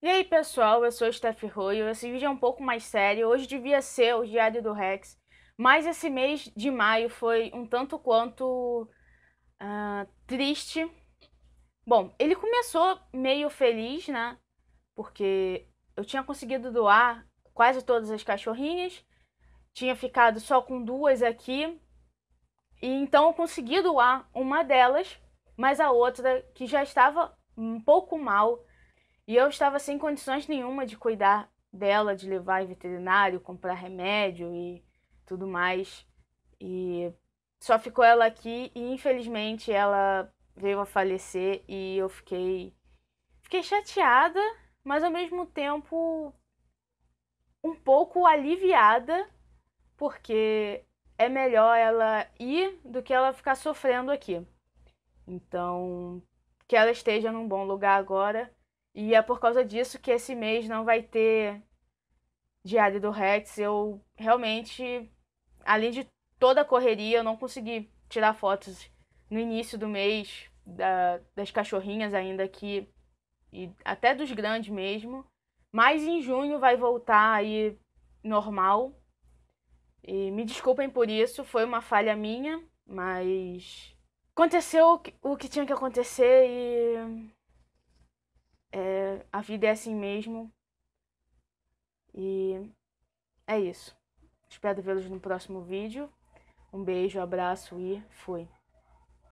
E aí pessoal, eu sou o Steph Royo, esse vídeo é um pouco mais sério, hoje devia ser o Diário do Rex, mas esse mês de maio foi um tanto quanto uh, triste. Bom, ele começou meio feliz, né, porque eu tinha conseguido doar quase todas as cachorrinhas, tinha ficado só com duas aqui, e então eu consegui doar uma delas, mas a outra que já estava um pouco mal, e eu estava sem condições nenhuma de cuidar dela, de levar em veterinário, comprar remédio e tudo mais. E só ficou ela aqui e infelizmente ela veio a falecer e eu fiquei fiquei chateada, mas ao mesmo tempo um pouco aliviada, porque é melhor ela ir do que ela ficar sofrendo aqui. Então, que ela esteja num bom lugar agora e é por causa disso que esse mês não vai ter Diário do Rex. Eu realmente, além de toda a correria, eu não consegui tirar fotos no início do mês da, das cachorrinhas ainda aqui e até dos grandes mesmo. Mas em junho vai voltar aí normal. E me desculpem por isso, foi uma falha minha, mas aconteceu o que tinha que acontecer e a vida é assim mesmo. E é isso. Espero vê-los no próximo vídeo. Um beijo, abraço e fui.